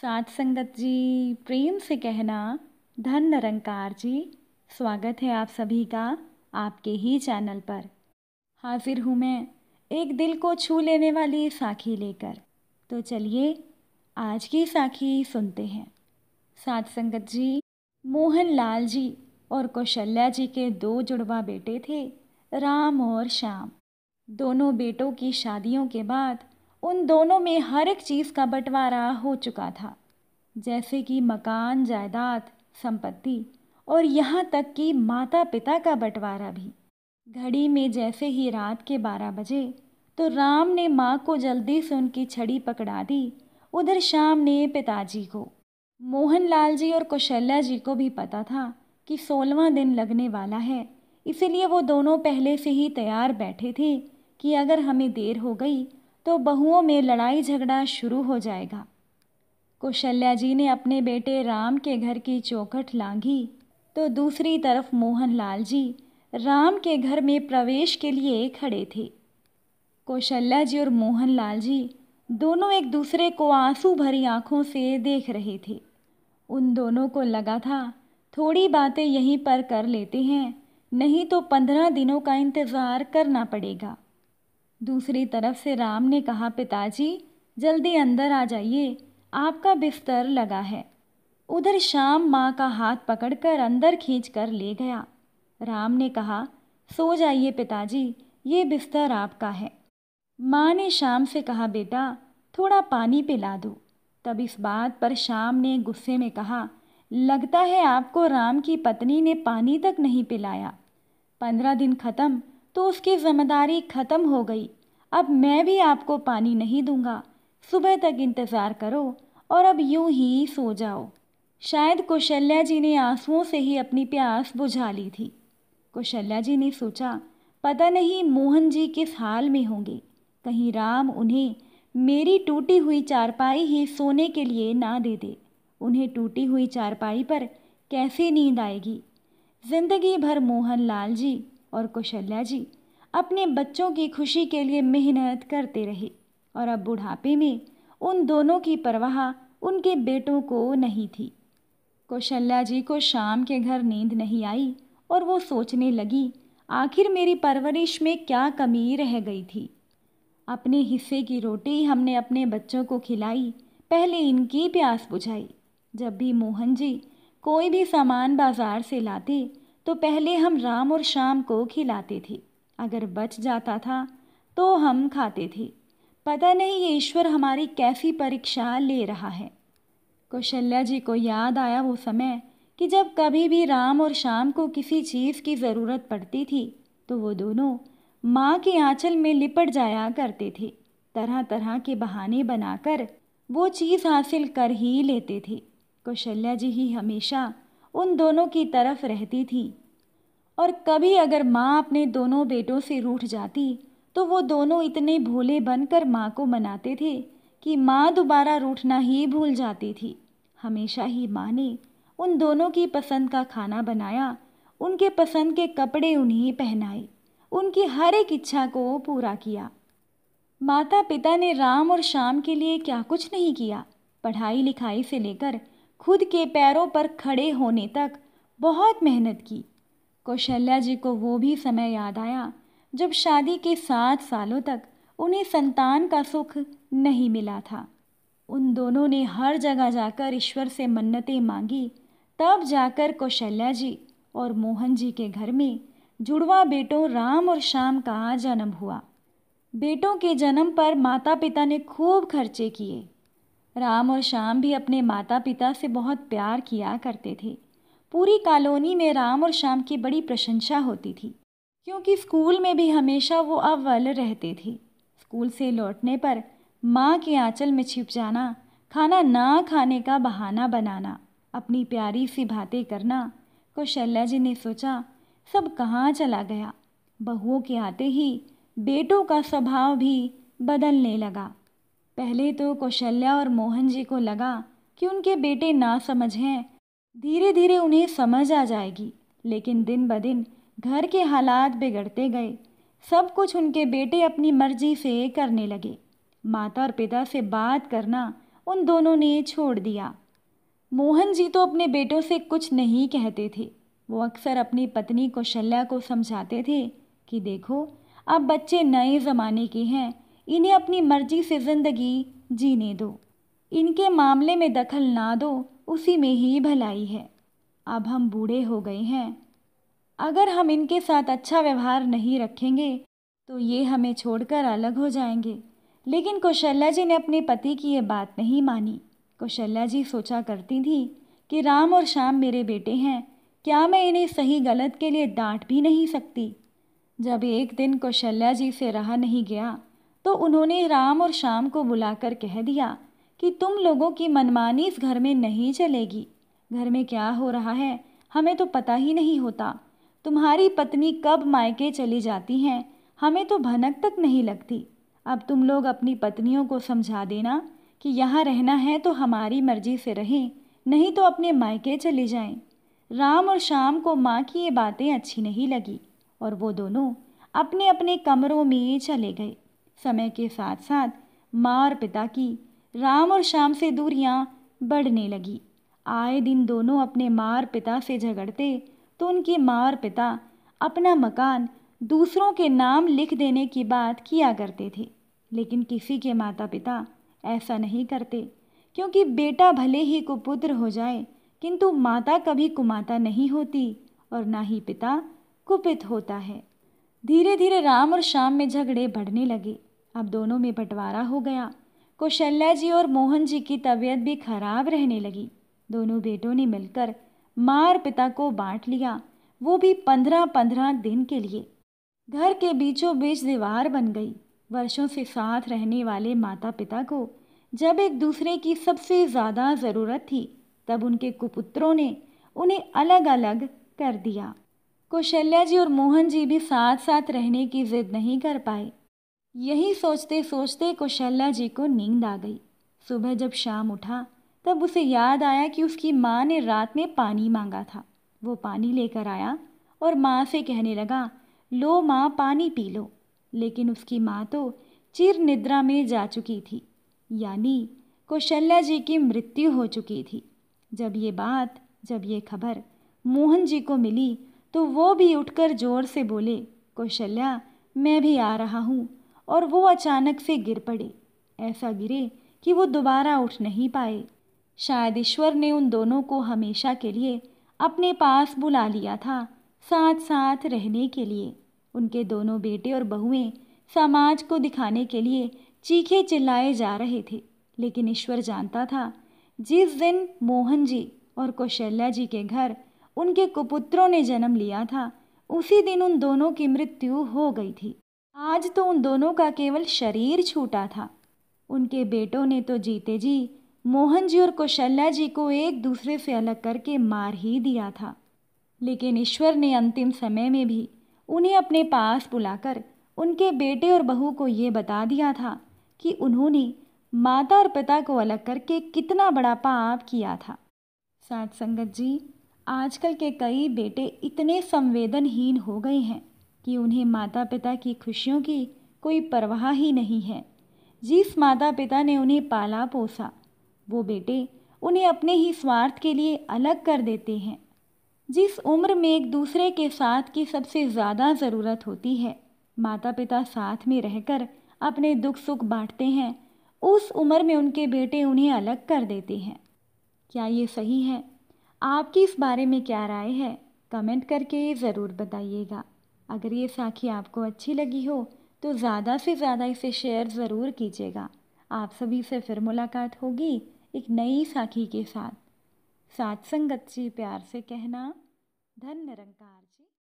सात संगत जी प्रेम से कहना धन निरंकार जी स्वागत है आप सभी का आपके ही चैनल पर हाजिर हूँ मैं एक दिल को छू लेने वाली साखी लेकर तो चलिए आज की साखी सुनते हैं सात संगत जी मोहन लाल जी और कौशल्या जी के दो जुड़वा बेटे थे राम और श्याम दोनों बेटों की शादियों के बाद उन दोनों में हर एक चीज़ का बंटवारा हो चुका था जैसे कि मकान जायदाद संपत्ति और यहाँ तक कि माता पिता का बंटवारा भी घड़ी में जैसे ही रात के बारह बजे तो राम ने माँ को जल्दी से उनकी छड़ी पकड़ा दी उधर शाम ने पिताजी को मोहनलाल जी और कौशल्या जी को भी पता था कि सोलवा दिन लगने वाला है इसीलिए वो दोनों पहले से ही तैयार बैठे थे कि अगर हमें देर हो गई तो बहुओं में लड़ाई झगड़ा शुरू हो जाएगा कौशल्या जी ने अपने बेटे राम के घर की चौखट लांघी तो दूसरी तरफ मोहनलाल जी राम के घर में प्रवेश के लिए खड़े थे कौशल्या जी और मोहनलाल जी दोनों एक दूसरे को आंसू भरी आंखों से देख रहे थे उन दोनों को लगा था थोड़ी बातें यहीं पर कर लेते हैं नहीं तो पंद्रह दिनों का इंतज़ार करना पड़ेगा दूसरी तरफ से राम ने कहा पिताजी जल्दी अंदर आ जाइए आपका बिस्तर लगा है उधर श्याम माँ का हाथ पकड़कर अंदर खींच कर ले गया राम ने कहा सो जाइए पिताजी ये बिस्तर आपका है माँ ने शाम से कहा बेटा थोड़ा पानी पिला दो तब इस बात पर शाम ने गुस्से में कहा लगता है आपको राम की पत्नी ने पानी तक नहीं पिलाया पंद्रह दिन ख़त्म तो उसकी ज़िम्मेदारी ख़त्म हो गई अब मैं भी आपको पानी नहीं दूंगा सुबह तक इंतज़ार करो और अब यूं ही सो जाओ शायद कौशल्या जी ने आंसुओं से ही अपनी प्यास बुझा ली थी कौशल्या जी ने सोचा पता नहीं मोहन जी किस हाल में होंगे कहीं राम उन्हें मेरी टूटी हुई चारपाई ही सोने के लिए ना दे दे उन्हें टूटी हुई चारपाई पर कैसे नींद आएगी जिंदगी भर मोहन लाल जी और कौशल्या जी अपने बच्चों की खुशी के लिए मेहनत करते रहे और अब बुढ़ापे में उन दोनों की परवाह उनके बेटों को नहीं थी कौशल्या जी को शाम के घर नींद नहीं आई और वो सोचने लगी आखिर मेरी परवरिश में क्या कमी रह गई थी अपने हिस्से की रोटी हमने अपने बच्चों को खिलाई पहले इनकी प्यास बुझाई जब भी मोहन जी कोई भी सामान बाजार से लाते तो पहले हम राम और शाम को खिलाते थे अगर बच जाता था तो हम खाते थे पता नहीं ये ईश्वर हमारी कैसी परीक्षा ले रहा है कौशल्या जी को याद आया वो समय कि जब कभी भी राम और शाम को किसी चीज़ की ज़रूरत पड़ती थी तो वो दोनों माँ के आंचल में लिपट जाया करते थे तरह तरह के बहाने बनाकर वो चीज़ हासिल कर ही लेते थे कौशल्या जी ही हमेशा उन दोनों की तरफ रहती थी और कभी अगर माँ अपने दोनों बेटों से रूठ जाती तो वो दोनों इतने भोले बनकर माँ को मनाते थे कि माँ दोबारा रूठना ही भूल जाती थी हमेशा ही माँ ने उन दोनों की पसंद का खाना बनाया उनके पसंद के कपड़े उन्हें पहनाए उनकी हर एक इच्छा को पूरा किया माता पिता ने राम और शाम के लिए क्या कुछ नहीं किया पढ़ाई लिखाई से लेकर खुद के पैरों पर खड़े होने तक बहुत मेहनत की कौशल्या जी को वो भी समय याद आया जब शादी के सात सालों तक उन्हें संतान का सुख नहीं मिला था उन दोनों ने हर जगह जाकर ईश्वर से मन्नतें मांगी तब जाकर कौशल्या जी और मोहन जी के घर में जुड़वा बेटों राम और श्याम का जन्म हुआ बेटों के जन्म पर माता पिता ने खूब खर्चे किए राम और श्याम भी अपने माता पिता से बहुत प्यार किया करते थे पूरी कॉलोनी में राम और श्याम की बड़ी प्रशंसा होती थी क्योंकि स्कूल में भी हमेशा वो अव्वल रहते थे स्कूल से लौटने पर माँ के आंचल में छिप जाना खाना ना खाने का बहाना बनाना अपनी प्यारी सी बातें करना कौशल्या जी ने सोचा सब कहाँ चला गया बहुओं के आते ही बेटों का स्वभाव भी बदलने लगा पहले तो कौशल्या और मोहन जी को लगा कि उनके बेटे ना समझ हैं धीरे धीरे उन्हें समझ आ जाएगी लेकिन दिन ब दिन घर के हालात बिगड़ते गए सब कुछ उनके बेटे अपनी मर्जी से करने लगे माता और पिता से बात करना उन दोनों ने छोड़ दिया मोहन जी तो अपने बेटों से कुछ नहीं कहते थे वो अक्सर अपनी पत्नी कौशल्या को समझाते थे कि देखो अब बच्चे नए ज़माने के हैं इन्हें अपनी मर्जी से ज़िंदगी जीने दो इनके मामले में दखल ना दो उसी में ही भलाई है अब हम बूढ़े हो गए हैं अगर हम इनके साथ अच्छा व्यवहार नहीं रखेंगे तो ये हमें छोड़कर अलग हो जाएंगे लेकिन कौशल्या जी ने अपने पति की ये बात नहीं मानी कौशल्या जी सोचा करती थी कि राम और श्याम मेरे बेटे हैं क्या मैं इन्हें सही गलत के लिए डांट भी नहीं सकती जब एक दिन कौशल्या जी से रहा नहीं गया तो उन्होंने राम और श्याम को बुलाकर कह दिया कि तुम लोगों की मनमानी इस घर में नहीं चलेगी घर में क्या हो रहा है हमें तो पता ही नहीं होता तुम्हारी पत्नी कब मायके चली जाती हैं हमें तो भनक तक नहीं लगती अब तुम लोग अपनी पत्नियों को समझा देना कि यहाँ रहना है तो हमारी मर्जी से रहें नहीं तो अपने मायके चली जाएं। राम और शाम को माँ की ये बातें अच्छी नहीं लगी और वो दोनों अपने अपने कमरों में चले गए समय के साथ साथ माँ और पिता की राम और श्याम से दूरियाँ बढ़ने लगी आए दिन दोनों अपने माँ और पिता से झगड़ते तो उनके माँ और पिता अपना मकान दूसरों के नाम लिख देने की बात किया करते थे लेकिन किसी के माता पिता ऐसा नहीं करते क्योंकि बेटा भले ही कुपुत्र हो जाए किंतु माता कभी कुमाता नहीं होती और ना ही पिता कुपित होता है धीरे धीरे राम और श्याम में झगड़े बढ़ने लगे अब दोनों में बंटवारा हो गया कौशल्या जी और मोहन जी की तबीयत भी खराब रहने लगी दोनों बेटों ने मिलकर मार पिता को बांट लिया वो भी पंद्रह पंद्रह दिन के लिए घर के बीचों बीच दीवार बन गई वर्षों से साथ रहने वाले माता पिता को जब एक दूसरे की सबसे ज़्यादा ज़रूरत थी तब उनके कुपुत्रों ने उन्हें अलग अलग कर दिया कौशल्या जी और मोहन जी भी साथ साथ रहने की ज़िद नहीं कर पाए यही सोचते सोचते कौशल्या जी को नींद आ गई सुबह जब शाम उठा तब उसे याद आया कि उसकी माँ ने रात में पानी मांगा था वो पानी लेकर आया और माँ से कहने लगा लो माँ पानी पी लो लेकिन उसकी माँ तो चिर निद्रा में जा चुकी थी यानी कौशल्या जी की मृत्यु हो चुकी थी जब ये बात जब ये खबर मोहन जी को मिली तो वो भी उठकर जोर से बोले कौशल्या मैं भी आ रहा हूँ और वो अचानक से गिर पड़े ऐसा गिरे कि वो दोबारा उठ नहीं पाए शायद ईश्वर ने उन दोनों को हमेशा के लिए अपने पास बुला लिया था साथ साथ रहने के लिए उनके दोनों बेटे और बहुएं समाज को दिखाने के लिए चीखे चिल्लाए जा रहे थे लेकिन ईश्वर जानता था जिस दिन मोहन जी और कौशल्या जी के घर उनके कुपुत्रों ने जन्म लिया था उसी दिन उन दोनों की मृत्यु हो गई थी आज तो उन दोनों का केवल शरीर छूटा था उनके बेटों ने तो जीते जी मोहन जी और कौशल्या जी को एक दूसरे से अलग करके मार ही दिया था लेकिन ईश्वर ने अंतिम समय में भी उन्हें अपने पास बुलाकर उनके बेटे और बहू को ये बता दिया था कि उन्होंने माता और पिता को अलग करके कितना बड़ा पाप किया था सात संगत जी आजकल के कई बेटे इतने संवेदनहीन हो गए हैं कि उन्हें माता पिता की खुशियों की कोई परवाह ही नहीं है जिस माता पिता ने उन्हें पाला पोसा वो बेटे उन्हें अपने ही स्वार्थ के लिए अलग कर देते हैं जिस उम्र में एक दूसरे के साथ की सबसे ज़्यादा ज़रूरत होती है माता पिता साथ में रहकर अपने दुख सुख बांटते हैं उस उम्र में उनके बेटे उन्हें अलग कर देते हैं क्या ये सही है आपकी इस बारे में क्या राय है कमेंट करके ज़रूर बताइएगा अगर ये साखी आपको अच्छी लगी हो तो ज़्यादा से ज़्यादा इसे शेयर ज़रूर कीजिएगा आप सभी से फिर मुलाकात होगी एक नई साखी के साथ सात संगत जी प्यार से कहना धन निरंकार